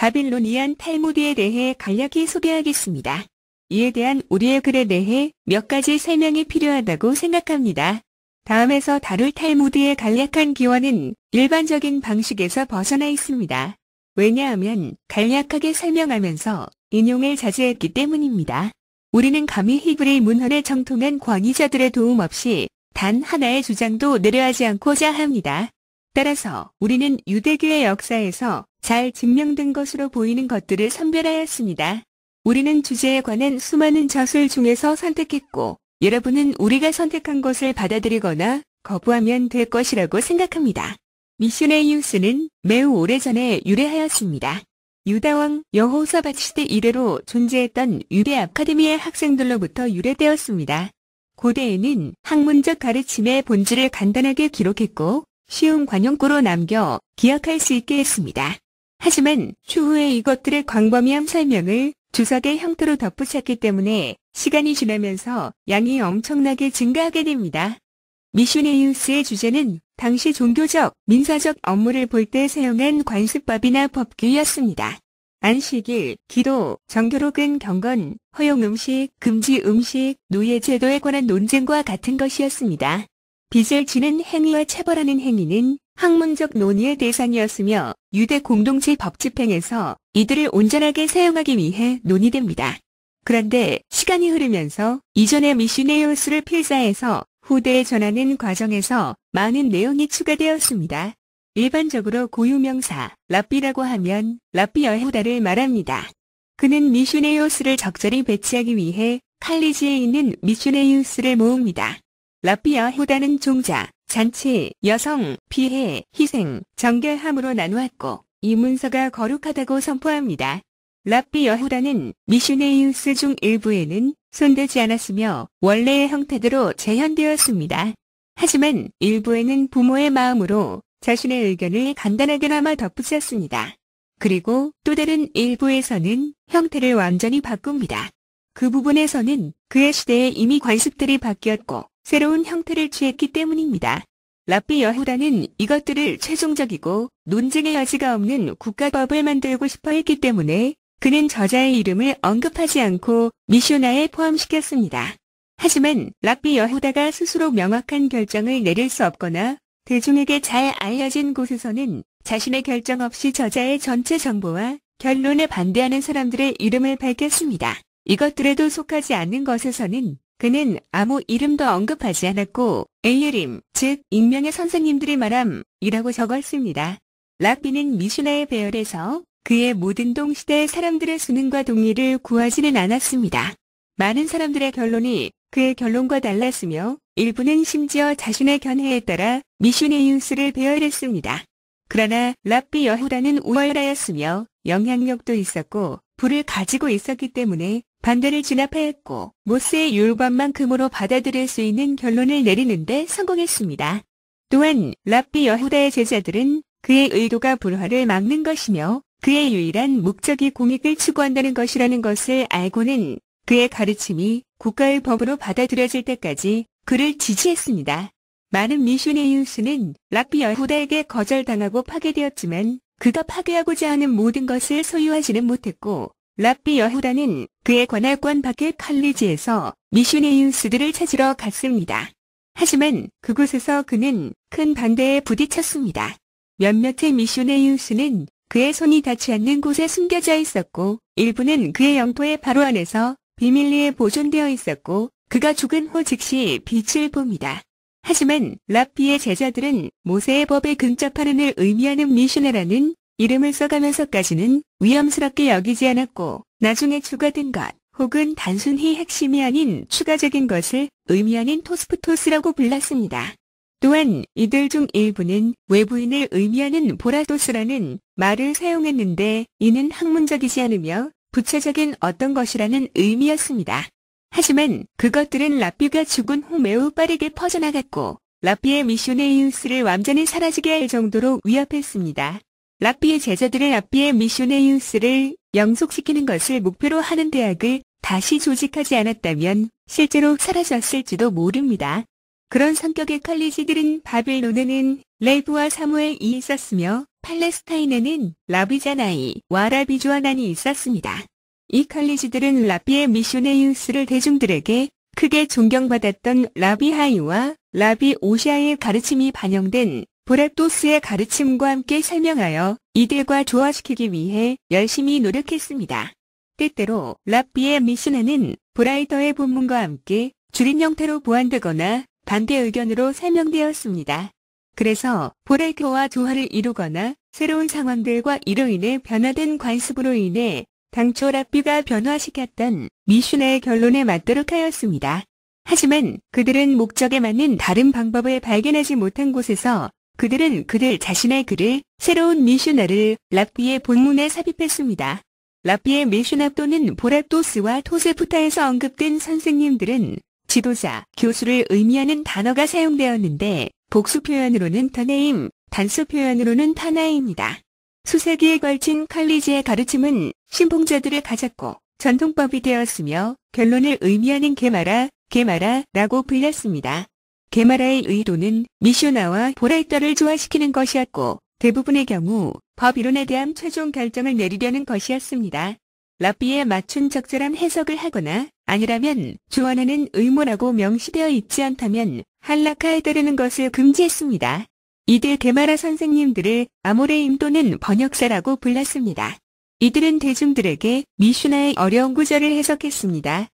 바빌로니안 탈무드에 대해 간략히 소개하겠습니다. 이에 대한 우리의 글에 대해 몇 가지 설명이 필요하다고 생각합니다. 다음에서 다룰 탈무드의 간략한 기원은 일반적인 방식에서 벗어나 있습니다. 왜냐하면 간략하게 설명하면서 인용을 자제했기 때문입니다. 우리는 감히 히브리 문헌의 정통한 권위자들의 도움 없이 단 하나의 주장도 내려하지 않고자 합니다. 따라서 우리는 유대교의 역사에서 잘 증명된 것으로 보이는 것들을 선별하였습니다. 우리는 주제에 관한 수많은 젖술 중에서 선택했고 여러분은 우리가 선택한 것을 받아들이거나 거부하면 될 것이라고 생각합니다. 미션의 이웃은 매우 오래전에 유래하였습니다. 유다왕 여호사밧 시대 이래로 존재했던 유대 아카데미의 학생들로부터 유래되었습니다. 고대에는 학문적 가르침의 본질을 간단하게 기록했고 쉬운 관용구로 남겨 기억할 수 있게 했습니다. 하지만 추후에 이것들의 광범위한 설명을 주석의 형태로 덧붙였기 때문에 시간이 지나면서 양이 엄청나게 증가하게 됩니다. 미슈네이우스의 주제는 당시 종교적, 민사적 업무를 볼 때 사용한 관습법이나 법규였습니다. 안식일, 기도, 정교록은 경건, 허용음식, 금지음식, 노예제도에 관한 논쟁과 같은 것이었습니다. 빚을 지는 행위와 체벌하는 행위는 학문적 논의의 대상이었으며 유대 공동체 법 집행에서 이들을 온전하게 사용하기 위해 논의됩니다. 그런데 시간이 흐르면서 이전의 미시네오스를 필사해서 후대에 전하는 과정에서 많은 내용이 추가되었습니다. 일반적으로 고유명사 라삐라고 하면 라삐 여헤우다를 말합니다. 그는 미슈네이오스를 적절히 배치하기 위해 칼리지에 있는 미슈네우스를 이 모읍니다. 라삐 여헤우다는 종자, 잔치, 여성, 피해, 희생, 정결함으로 나누었고 이 문서가 거룩하다고 선포합니다. 라비 여후라는 미슈네이우스 중 일부에는 손대지 않았으며 원래의 형태대로 재현되었습니다. 하지만 일부에는 부모의 마음으로 자신의 의견을 간단하게나마 덧붙였습니다. 그리고 또 다른 일부에서는 형태를 완전히 바꿉니다. 그 부분에서는 그의 시대에 이미 관습들이 바뀌었고 새로운 형태를 취했기 때문입니다. 라피 여후다는 이것들을 최종적이고 논쟁의 여지가 없는 국가법을 만들고 싶어 했기 때문에 그는 저자의 이름을 언급하지 않고 미쇼나에 포함시켰습니다. 하지만 락비 여후다가 스스로 명확한 결정을 내릴 수 없거나 대중에게 잘 알려진 곳에서는 자신의 결정 없이 저자의 전체 정보와 결론에 반대하는 사람들의 이름을 밝혔습니다. 이것들에도 속하지 않는 것에서는 그는 아무 이름도 언급하지 않았고 엘리림, 즉 익명의 선생님들이 말함이라고 적었습니다. 락비는 미슈나의 배열에서 그의 모든 동시대 사람들의 수능과 동의를 구하지는 않았습니다. 많은 사람들의 결론이 그의 결론과 달랐으며 일부는 심지어 자신의 견해에 따라 미슈네이우스를 배열했습니다. 그러나 락비 여후라는 우월하였으며 영향력도 있었고 불을 가지고 있었기 때문에 반대를 진압하였고 모스의 율법만큼으로 받아들일 수 있는 결론을 내리는데 성공했습니다. 또한 라비여호다의 제자들은 그의 의도가 불화를 막는 것이며 그의 유일한 목적이 공익을 추구한다는 것이라는 것을 알고는 그의 가르침이 국가의 법으로 받아들여질 때까지 그를 지지했습니다. 많은 미슈네이우스는 라비여호다에게 거절당하고 파괴되었지만 그가 파괴하고자 하는 모든 것을 소유하지는 못했고 라비여호다는 그의 권할권 밖의 칼리지에서 미슈네인스들을 찾으러 갔습니다. 하지만 그곳에서 그는 큰 반대에 부딪혔습니다. 몇몇의 미슈네인스는 그의 손이 닿지 않는 곳에 숨겨져 있었고 일부는 그의 영토의 바로 안에서 비밀리에 보존되어 있었고 그가 죽은 후 즉시 빛을 봅니다. 하지만 라피의 제자들은 모세의 법에 근접하는을 의미하는 미슈네라는 이름을 써가면서까지는 위험스럽게 여기지 않았고 나중에 추가된 것 혹은 단순히 핵심이 아닌 추가적인 것을 의미하는 토스프토스라고 불렀습니다. 또한 이들 중 일부는 외부인을 의미하는 보라토스라는 말을 사용했는데 이는 학문적이지 않으며 부차적인 어떤 것이라는 의미였습니다. 하지만 그것들은 라피가 죽은 후 매우 빠르게 퍼져나갔고 라피의 미션네이우스를 완전히 사라지게 할 정도로 위협했습니다. 랍비의 제자들의 랍비의 미슈네이우스를 영속시키는 것을 목표로 하는 대학을 다시 조직하지 않았다면 실제로 사라졌을지도 모릅니다. 그런 성격의 칼리지들은 바빌론에는 레브와 이 사무엘이 있었으며 팔레스타인에는 라비자나이와 라비조아난이 있었습니다. 이 칼리지들은 라비의 미슈네이우스를 대중들에게 크게 존경받았던 라비 하이와 라비 오시아의 가르침이 반영된 보라토스의 가르침과 함께 설명하여 이들과 조화시키기 위해 열심히 노력했습니다. 때때로 라피의 미신에는 브라이더의 본문과 함께 줄인 형태로 보완되거나 반대 의견으로 설명되었습니다. 그래서 보랄교와 조화를 이루거나 새로운 상황들과 이로 인해 변화된 관습으로 인해 당초 라비가 변화시켰던 미슌의 결론에 맞도록 하였습니다. 하지만 그들은 목적에 맞는 다른 방법을 발견하지 못한 곳에서 그들은 그들 자신의 글을 새로운 미슈나를 라피의 본문에 삽입했습니다. 라피의 미슈나 또는 보랍도스와 토세프타에서 언급된 선생님들은 지도자, 교수를 의미하는 단어가 사용되었는데 복수 표현으로는 터네임, 단수 표현으로는 타나입니다. 수세기에 걸친 칼리지의 가르침은 신봉자들을 가졌고 전통법이 되었으며 결론을 의미하는 게마라, 게마라라고 불렸습니다. 게마라의 의도는 미슈나와 보라이터를 조화시키는 것이었고 대부분의 경우 법 이론에 대한 최종 결정을 내리려는 것이었습니다. 라비에 맞춘 적절한 해석을 하거나 아니라면 조언하는 의무라고 명시되어 있지 않다면 한라카에 따르는 것을 금지했습니다. 이들 게마라 선생님들을 아모레임 또는 번역사라고 불렀습니다. 이들은 대중들에게 미슈나의 어려운 구절을 해석했습니다.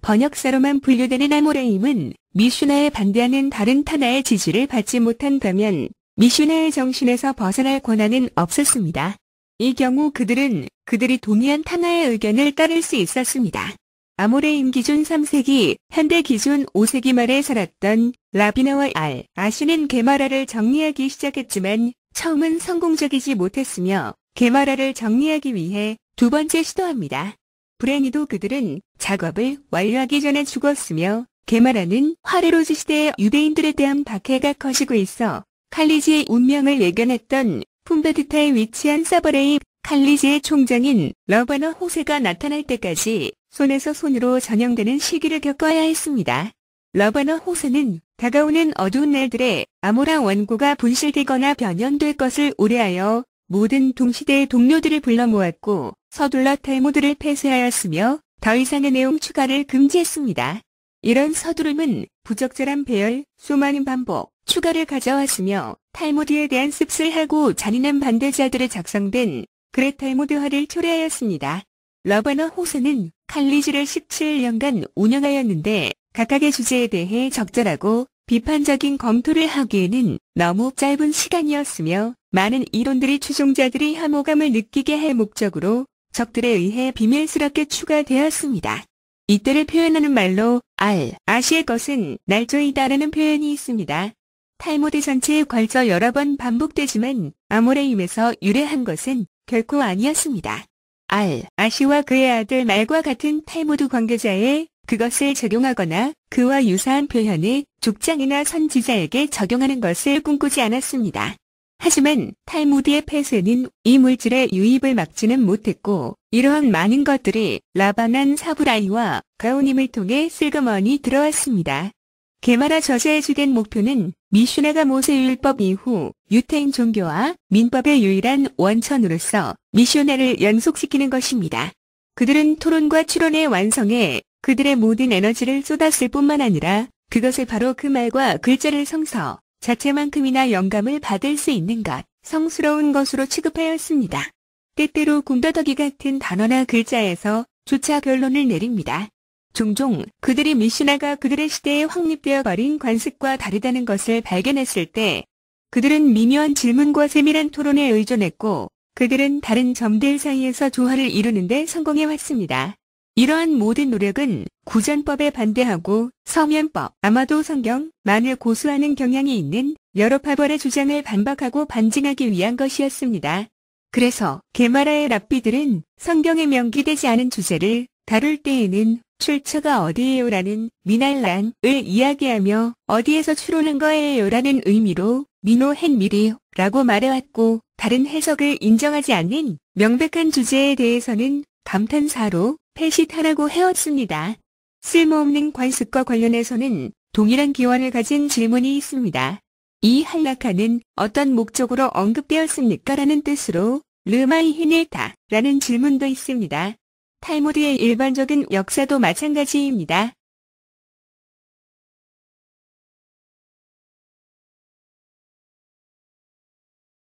번역사로만 분류되는 아모레임은 미슈나에 반대하는 다른 타나의 지지를 받지 못한다면 미슈나의 정신에서 벗어날 권한은 없었습니다. 이 경우 그들은 그들이 동의한 타나의 의견을 따를 수 있었습니다. 아모레임 기준 3세기, 현대 기준 5세기 말에 살았던 라비나와 알, 아시는 게마라를 정리하기 시작했지만 처음은 성공적이지 못했으며 게마라를 정리하기 위해 두 번째 시도합니다. 불행히도 그들은 작업을 완료하기 전에 죽었으며 개마라는 화레로즈 시대의 유대인들에 대한 박해가 커지고 있어 칼리지의 운명을 예견했던 품베드타에 위치한 사버레이 칼리지의 총장인 러바너 호세가 나타날 때까지 손에서 손으로 전형되는 시기를 겪어야 했습니다. 러바너 호세는 다가오는 어두운 날들에 아모라 원고가 분실되거나 변형될 것을 우려하여 모든 동시대의 동료들을 불러 모았고 서둘러 탈모드를 폐쇄하였으며 더 이상의 내용 추가를 금지했습니다. 이런 서두름은 부적절한 배열, 수많은 반복, 추가를 가져왔으며 탈모드에 대한 씁쓸하고 잔인한 반대자들의 작성된 그레탈모드화를 초래하였습니다. 러버너 호서는 칼리지를 17년간 운영하였는데 각각의 주제에 대해 적절하고 비판적인 검토를 하기에는 너무 짧은 시간이었으며 많은 이론들이 추종자들이 함호감을 느끼게 할 목적으로 적들에 의해 비밀스럽게 추가되었습니다. 이때를 표현하는 말로 알, 아시의 것은 날조이다라는 표현이 있습니다. 탈모드 전체에 걸쳐 여러 번 반복되지만 아모레임에서 유래한 것은 결코 아니었습니다. 알, 아시와 그의 아들 말과 같은 탈모드 관계자의 그것을 적용하거나 그와 유사한 표현을 족장이나 선지자에게 적용하는 것을 꿈꾸지 않았습니다. 하지만 탈무드의 폐쇄는 이 물질의 유입을 막지는 못했고 이러한 많은 것들이 라바난 사브라이와 가오님을 통해 슬그머니 들어왔습니다. 게마라 저자의 주된 목표는 미슈나가 모세율법 이후 유태인 종교와 민법의 유일한 원천으로서 미슈나를 연속시키는 것입니다. 그들은 토론과 추론의 완성에 그들의 모든 에너지를 쏟았을 뿐만 아니라 그것을 바로 그 말과 글자를 성서, 자체만큼이나 영감을 받을 수 있는 것, 성스러운 것으로 취급하였습니다. 때때로 군더더기 같은 단어나 글자에서 조차 결론을 내립니다. 종종 그들이 미시나가 그들의 시대에 확립되어 버린 관습과 다르다는 것을 발견했을 때 그들은 미묘한 질문과 세밀한 토론에 의존했고 그들은 다른 점들 사이에서 조화를 이루는데 성공해 왔습니다. 이러한 모든 노력은 구전법에 반대하고 서면법, 아마도 성경만을 고수하는 경향이 있는 여러 파벌의 주장을 반박하고 반증하기 위한 것이었습니다. 그래서 게마라의 랍비들은 성경에 명기되지 않은 주제를 다룰 때에는 출처가 어디에요라는 미날란을 이야기하며 어디에서 추론는거에요라는 의미로 미노 헨미리라고 말해왔고 다른 해석을 인정하지 않는 명백한 주제에 대해서는 감탄사로 페시타라고 해왔습니다. 쓸모없는 관습과 관련해서는 동일한 기원을 가진 질문이 있습니다. 이 한라카는 어떤 목적으로 언급되었습니까? 라는 뜻으로 르마이 히닐타 라는 질문도 있습니다. 탈모드의 일반적인 역사도 마찬가지입니다.